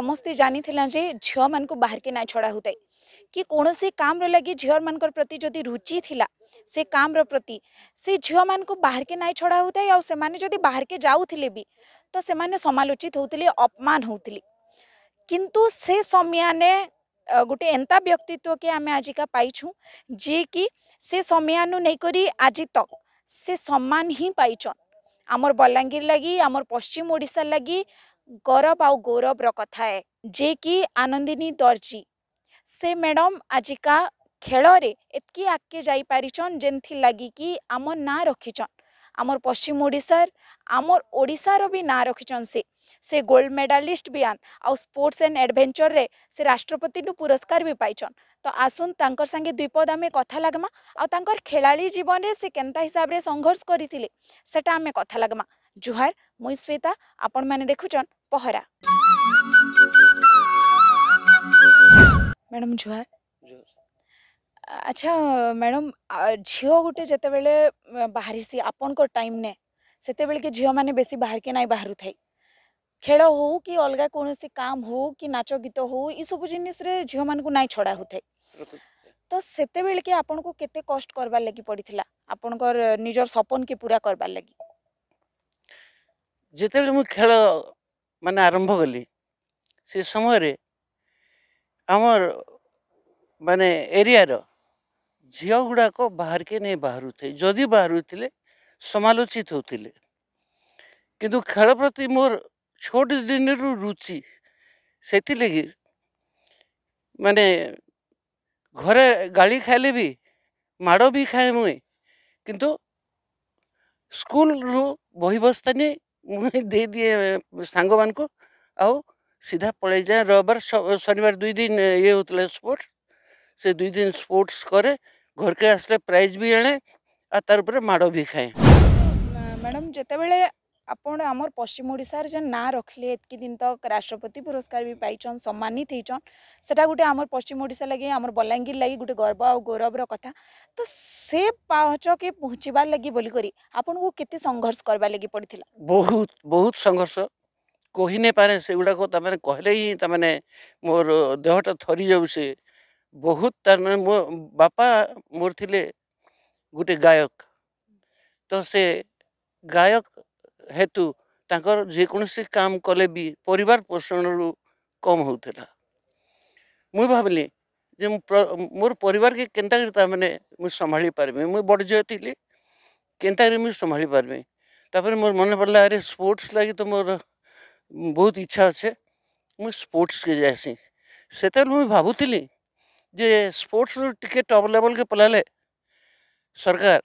समस्ते जानी जे झील मान बाहर के ना छड़ा होता है कि कौन सी काम लगे झील मान प्रति जो रुचि था से काम प्रति से झील मान बाहर के ना छड़ा होता है आने जो बाहर के जाऊ तो से समालोचित होते अपमान होते किंतु से समयने गोटे एंता व्यक्तित्व के आम आजिका पाई जी कि से समयानु नहींकर आज तक से सम्मान ही पाइन आमर बलांगीर लगी आमर पश्चिम ओडा लगी ଗୌରବ ଆଉ ଗୌରବର କଥା ଏ ଯିଏକି ଆନନ୍ଦିନୀ ଦର୍ଜି ସେ ମ୍ୟାଡ଼ମ୍ ଆଜିକା ଖେଳରେ ଏତ୍କି ଆଗକେ ଯାଇପାରିଛନ୍ ଯେନ୍ଥିର୍ ଲାଗିକି ଆମର୍ ନାଁ ରଖିଛନ୍ ଆମର୍ ପଶ୍ଚିମ ଓଡ଼ିଶାର ଆମର୍ ଓଡ଼ିଶାର ବି ନାଁ ରଖିଛନ୍ ସେ ସେ ଗୋଲ୍ଡ ମେଡାଲିଷ୍ଟ ବି ଆନ୍ ଆଉ ସ୍ପୋର୍ଟସ୍ ଆଣ୍ଡ ଆଡ଼ଭେଞ୍ଚରରେ ସେ ରାଷ୍ଟ୍ରପତିଠୁ ପୁରସ୍କାର ବି ପାଇଛନ୍ ତ ଆସୁନ୍ ତାଙ୍କର ସାଙ୍ଗେ ଦ୍ୱିପଦ ଆମେ କଥା ଲାଗ୍ମା ଆଉ ତାଙ୍କର ଖେଳାଳି ଜୀବନରେ ସେ କେନ୍ତା ହିସାବରେ ସଂଘର୍ଷ କରିଥିଲେ ସେଟା ଆମେ କଥା ଲାଗ୍ମା ଜୁହାର ମୁଇଁ ଶ୍ଵେତା ଆପଣମାନେ ଦେଖୁଛନ୍ ପହରା ମ୍ୟାଡ଼ାମ୍ ଜୁହାର ଆଚ୍ଛା ମ୍ୟାଡ଼ାମ୍ ଝିଅ ଗୋଟେ ଯେତେବେଳେ ବାହାରିସି ଆପଣଙ୍କ ଟାଇମ୍ନେ ସେତେବେଳକେ ଝିଅମାନେ ବେଶୀ ବାହାରକେ ନାଇଁ ବାହାରୁଥାଏ ଖେଳ ହଉ କି ଅଲଗା କୌଣସି କାମ ହଉ କି ନାଚ ଗୀତ ହଉ ଏସବୁ ଜିନିଷରେ ଝିଅମାନଙ୍କୁ ନାଇଁ ଛଡ଼ା ହଉଥାଏ ତ ସେତେବେଳକେ ଆପଣଙ୍କୁ କେତେ କଷ୍ଟ କରବାର୍ ଲାଗି ପଡ଼ିଥିଲା ଆପଣଙ୍କର ନିଜର ସପନକେ ପୁରା କରବାର୍ ଲାଗି ଯେତେବେଳେ ମୁଁ ଖେଳ ମାନେ ଆରମ୍ଭ କଲି ସେ ସମୟରେ ଆମର ମାନେ ଏରିଆର ଝିଅଗୁଡ଼ାକ ବାହାରିକି ନେଇ ବାହାରୁଥିଲେ ଯଦି ବାହାରୁଥିଲେ ସମାଲୋଚିତ ହେଉଥିଲେ କିନ୍ତୁ ଖେଳ ପ୍ରତି ମୋର ଛୋଟ ଦିନରୁ ରୁଚି ସେଥିଲାଗି ମାନେ ଘରେ ଗାଳି ଖାଇଲେ ବି ମାଡ଼ ବି ଖାଏ ମୁଇଁ କିନ୍ତୁ ସ୍କୁଲରୁ ବହି ବସ୍ତାନି મે દે દીએ સાંગોમાન કો ઓ સીધા પડી જાય રબર શનિવાર 2 દિન એ ઉતલે સ્પોર્ટ સે 2 દિન સ્પોર્ટ્સ કરે ઘર કે આસલે પ્રાઇઝ ભી એને આ તર ઉપર માડો ભી ખાય મેડમ જેતે બેલે ଆପଣ ଆମର ପଶ୍ଚିମ ଓଡ଼ିଶାର ଯେନ୍ ନାଁ ରଖିଲେ ଏତ୍କି ଦିନ ତକ୍ ରାଷ୍ଟ୍ରପତି ପୁରସ୍କାର ବି ପାଇଛନ୍ ସମ୍ମାନିତ ହେଇଛନ୍ ସେଟା ଗୋଟେ ଆମର ପଶ୍ଚିମ ଓଡ଼ିଶା ଲାଗି ଆମର ବଲାଙ୍ଗୀର ଲାଗି ଗୋଟେ ଗର୍ବ ଆଉ ଗୌରବର କଥା ତ ସେ ପାହଚକେ ପହଞ୍ଚିବାର ଲାଗି ବୋଲିକରି ଆପଣଙ୍କୁ କେତେ ସଂଘର୍ଷ କରିବା ଲାଗି ପଡ଼ିଥିଲା ବହୁତ ବହୁତ ସଂଘର୍ଷ କହିନେ ପାରେ ସେଗୁଡ଼ାକ ତାମାନେ କହିଲେ ହିଁ ତାମାନେ ମୋର ଦେହଟା ଥରି ଯାଉଛି ବହୁତ ତାମାନେ ମୋ ବାପା ମୋର ଥିଲେ ଗୋଟେ ଗାୟକ ତ ସେ ଗାୟକ ହେତୁ ତାଙ୍କର ଯେକୌଣସି କାମ କଲେ ବି ପରିବାର ପୋଷଣରୁ କମ୍ ହେଉଥିଲା ମୁଁ ଭାବିଲି ଯେ ମୁଁ ମୋର ପରିବାରକେ କେନ୍ତା କରି ତାମାନେ ମୁଁ ସମ୍ଭାଳି ପାରିବି ମୁଁ ବଡ଼ ଝିଅ ଥିଲି କେନ୍ତା କରି ମୁଁ ସମ୍ଭାଳି ପାରିବି ତାପରେ ମୋର ମନେ ପଡ଼ିଲା ଆରେ ସ୍ପୋର୍ଟସ୍ ଲାଗି ତ ମୋର ବହୁତ ଇଚ୍ଛା ଅଛେ ମୁଁ ସ୍ପୋର୍ଟସ୍କେ ଯାଏସି ସେତେବେଳେ ମୁଁ ଭାବୁଥିଲି ଯେ ସ୍ପୋର୍ଟସ୍ରୁ ଟିକେ ଟପ୍ ଲେଭଲ୍କେ ପଲାଲେ ସରକାର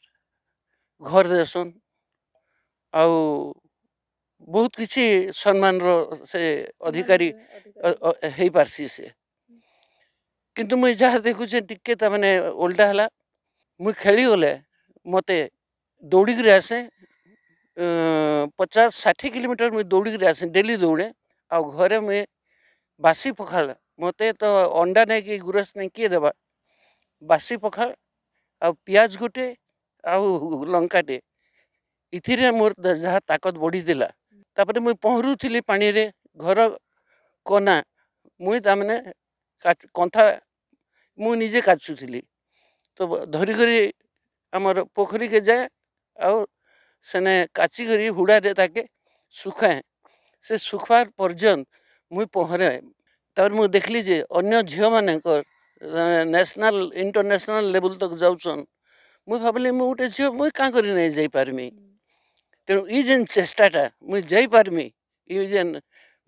ଘର ଦେସନ୍ आ बहुत किसी सम्मान से अधिकारी हो पारसी से किंतु मुझे जहाँ देखुचे टिके मैंने ओल्टा है मुझे खेली खेलीगले मत दौड़ आसे पचास षाठी कोमीटर मुझे दौड़ आसे डेली दौड़े आ घरे मुझे बासी पखा मत तो अंडा नहीं कि गुरस नहीं किए देवा बासी पखाड़ आ पिज गोटे आ लंकाटे ଏଥିରେ ମୋର ଯାହା ତାକତ ବଢ଼ିଥିଲା ତାପରେ ମୁଇଁ ପହଁରୁଥିଲି ପାଣିରେ ଘର କନା ମୁଇଁ ତାମାନେ କନ୍ଥା ମୁଁ ନିଜେ କାଚୁଥିଲି ତ ଧରିକରି ଆମର ପୋଖରୀକେ ଯାଏ ଆଉ ସେନେ କାଚିକରି ହୁଡ଼ାରେ ତାକେ ଶୁଖାଏ ସେ ଶୁଖବାର୍ ପର୍ଯ୍ୟନ୍ତ ମୁଇଁ ପହଁରେ ତାପରେ ମୁଁ ଦେଖିଲି ଯେ ଅନ୍ୟ ଝିଅମାନଙ୍କର ନ୍ୟାସନାଲ୍ ଇଣ୍ଟରନ୍ୟାସନାଲ୍ ଲେଭେଲ୍ ତକ୍ ଯାଉଛନ୍ ମୁଁ ଭାବିଲି ମୁଁ ଗୋଟେ ଝିଅ ମୁଇଁ କାଁ କରି ନେଇ ଯାଇପାରମି तेनालीन तो चेष्टाटा मुझे जापारमी ये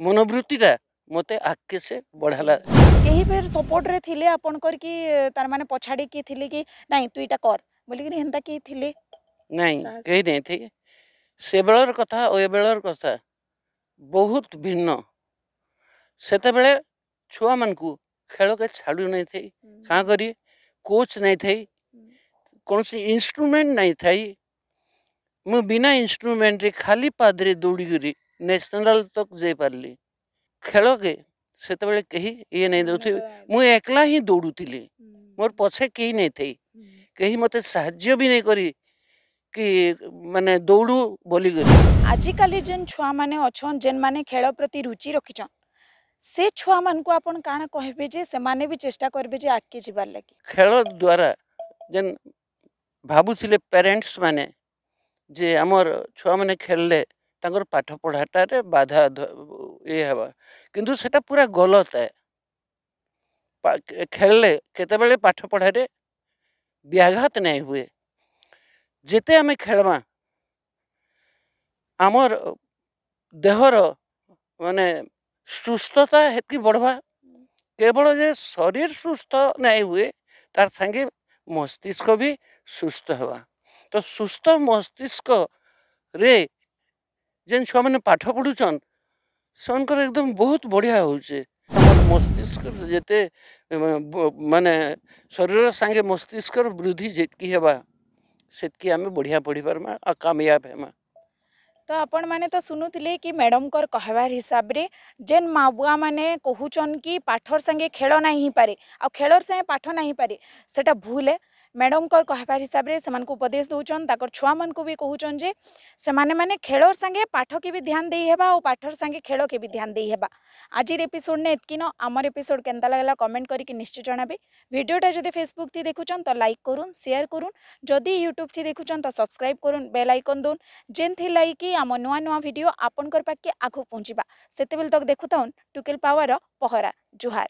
मनोबृत्तिटा मत आगे से बढ़ाला कई फिर सपोर्ट रे थिले अपन कर कि तार माने पछाड़ी कि थिले कि नहीं तू इटा कर बोली कि हेंदा कि थिले नहीं कई नहीं थे से बेलर कथा ओ बेलर कथा बहुत भिन्न सेते बेले छुआ मन को खेल के छाड़ नहीं थे हम्म। का करी कोच नहीं थे कौन से इंस्ट्रूमेंट नहीं थे मु बिना इंस्ट्रूमेंट रे खाली पादरे दौड़ी नेशनल तक तो जापारि खेल के सेत बड़े कहीं ये नहीं तो दूथ मु एकला ही दौड़ू थी हम्म। मोर पछे कही नहीं थी हम्म। कहीं मत साज्य भी नहीं करी कि मैंने दौड़ू बोली आजिकल जेन छुआ मैंने अच्छा जेन मैंने खेल प्रति रुचि रखिचन से छुआ मान को आपन काण कहबे जे से माने भी चेष्टा करबे जे आके जिबार लागि खेल द्वारा जेन भाबुथिले पेरेंट्स माने ଯେ ଆମର ଛୁଆମାନେ ଖେଳିଲେ ତାଙ୍କର ପାଠ ପଢ଼ାଟାରେ ବାଧା ଇଏ ହେବା କିନ୍ତୁ ସେଟା ପୁରା ଗଲତ ଏ ଖେଳିଲେ କେତେବେଳେ ପାଠ ପଢ଼ାରେ ବ୍ୟାଘାତ ନାଇଁ ହୁଏ ଯେତେ ଆମେ ଖେଳମା ଆମର ଦେହର ମାନେ ସୁସ୍ଥତା ହେତକି ବଢ଼ବା କେବଳ ଯେ ଶରୀର ସୁସ୍ଥ ନାଇଁ ହୁଏ ତାର ସାଙ୍ଗେ ମସ୍ତିଷ୍କ ବି ସୁସ୍ଥ ହେବା तो सुस्थ मस्तिष्क रे जेन छुआ मैंने पाठ पढ़ुन से एकदम बहुत बढ़िया हो मस्तिष्क जिते मान शरीर सागे मस्तिष्क वृद्धि जितकी हवा से आम बढ़िया पढ़ी पार्मा कामयाब हेमा तो आपण मैने तो सुनुले कि मैडम कर कहार हिसाब रे जेन माँ बुआ मैंने कहछन कि पाठर सागे खेल नहीं पारे आ खेल सागे पाठ ही पारे से भूल है ମ୍ୟାଡ଼ାମଙ୍କର କହିବାର ହିସାବରେ ସେମାନଙ୍କୁ ଉପଦେଶ ଦେଉଛନ୍ ତାଙ୍କର ଛୁଆମାନଙ୍କୁ ବି କହୁଛନ୍ ଯେ ସେମାନେ ମାନେ ଖେଳର ସାଙ୍ଗେ ପାଠକେ ବି ଧ୍ୟାନ ଦେଇ ହେବା ଆଉ ପାଠର ସାଙ୍ଗେ ଖେଳକେ ବି ଧ୍ୟାନ ଦେଇ ହେବା ଆଜିର ଏପିସୋଡ଼ନେ ଏତକିନ ଆମର ଏପିସୋଡ଼ କେନ୍ତା ଲାଗଲା କମେଣ୍ଟ କରିକି ନିଶ୍ଚୟ ଜଣାବେ ଭିଡ଼ିଓଟା ଯଦି ଫେସବୁକ୍ଥି ଦେଖୁଛନ୍ ତ ଲାଇକ୍ କରୁନ୍ ସେୟାର କରୁନ୍ ଯଦି ୟୁଟ୍ୟୁବ୍ଥି ଦେଖୁଛନ୍ ତ ସବସ୍କ୍ରାଇବ୍ କରୁନ୍ ବେଲ୍ ଆଇକନ୍ ଦଉନ୍ ଯେନ୍ଥିର୍ ଲାଗି କି ଆମ ନୂଆ ନୂଆ ଭିଡ଼ିଓ ଆପଣଙ୍କର ପାଖକେ ଆଗକୁ ପହଞ୍ଚିବା ସେତେବେଳେ ତକ୍ ଦେଖୁଥାଉନ୍ ଟୁକେଲ୍ ପାୱାର ପହରା ଜୁହାର